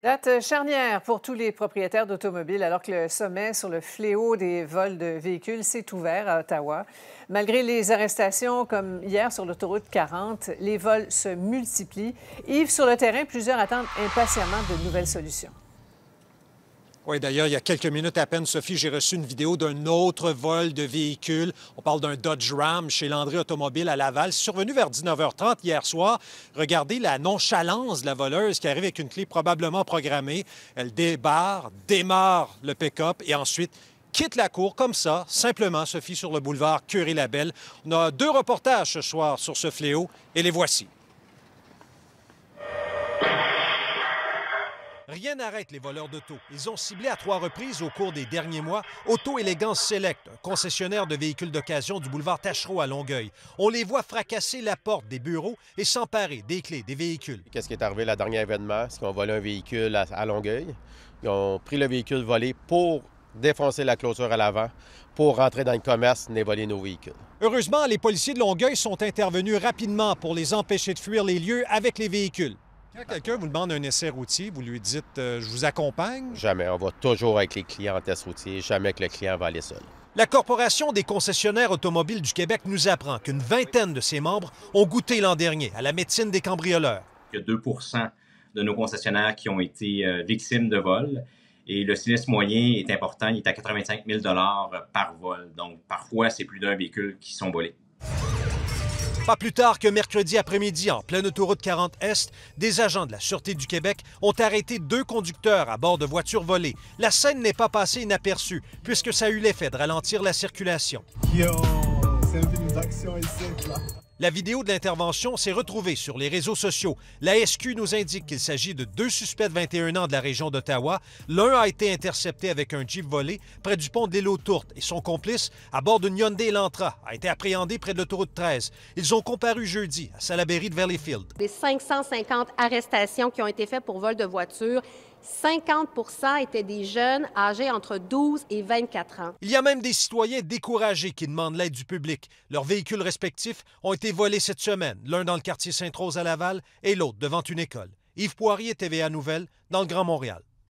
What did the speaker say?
Date charnière pour tous les propriétaires d'automobiles alors que le sommet sur le fléau des vols de véhicules s'est ouvert à Ottawa. Malgré les arrestations comme hier sur l'autoroute 40, les vols se multiplient. Yves, sur le terrain, plusieurs attendent impatiemment de nouvelles solutions. Oui, d'ailleurs, il y a quelques minutes à peine, Sophie, j'ai reçu une vidéo d'un autre vol de véhicule. On parle d'un Dodge Ram chez Landry Automobile à Laval, survenu vers 19h30 hier soir. Regardez la nonchalance de la voleuse qui arrive avec une clé probablement programmée. Elle débarre, démarre le pick-up et ensuite quitte la cour comme ça, simplement, Sophie, sur le boulevard Curie-Labelle. On a deux reportages ce soir sur ce fléau et les voici. Rien n'arrête les voleurs d'auto. Ils ont ciblé à trois reprises au cours des derniers mois Auto Élégance Select, concessionnaire de véhicules d'occasion du boulevard Tachereau à Longueuil. On les voit fracasser la porte des bureaux et s'emparer des clés des véhicules. Qu'est-ce qui est arrivé la dernière événement? C'est qu'on volé un véhicule à, à Longueuil. Ils ont pris le véhicule volé pour défoncer la clôture à l'avant pour rentrer dans le commerce et voler nos véhicules. Heureusement, les policiers de Longueuil sont intervenus rapidement pour les empêcher de fuir les lieux avec les véhicules quelqu'un vous demande un essai routier, vous lui dites euh, Je vous accompagne? Jamais. On va toujours avec les clients en test routier. Jamais que le client va aller seul. La Corporation des concessionnaires automobiles du Québec nous apprend qu'une vingtaine de ses membres ont goûté l'an dernier à la médecine des cambrioleurs. Il y a 2 de nos concessionnaires qui ont été euh, victimes de vol. Et le sinistre moyen est important, il est à 85 000 par vol. Donc, parfois, c'est plus d'un véhicule qui sont volés. Pas plus tard que mercredi après-midi, en pleine autoroute 40 Est, des agents de la Sûreté du Québec ont arrêté deux conducteurs à bord de voitures volées. La scène n'est pas passée inaperçue, puisque ça a eu l'effet de ralentir la circulation. Yo, c'est la vidéo de l'intervention s'est retrouvée sur les réseaux sociaux. La SQ nous indique qu'il s'agit de deux suspects de 21 ans de la région d'Ottawa. L'un a été intercepté avec un Jeep volé près du pont de l'île aux et son complice, à bord d'une Hyundai Elantra, a été appréhendé près de l'autoroute 13. Ils ont comparu jeudi à Salaberry de Valleyfield. Les 550 arrestations qui ont été faites pour vol de voiture 50 étaient des jeunes âgés entre 12 et 24 ans. Il y a même des citoyens découragés qui demandent l'aide du public. Leurs véhicules respectifs ont été volés cette semaine, l'un dans le quartier saint rose à Laval et l'autre devant une école. Yves Poirier, TVA Nouvelle, dans le Grand Montréal.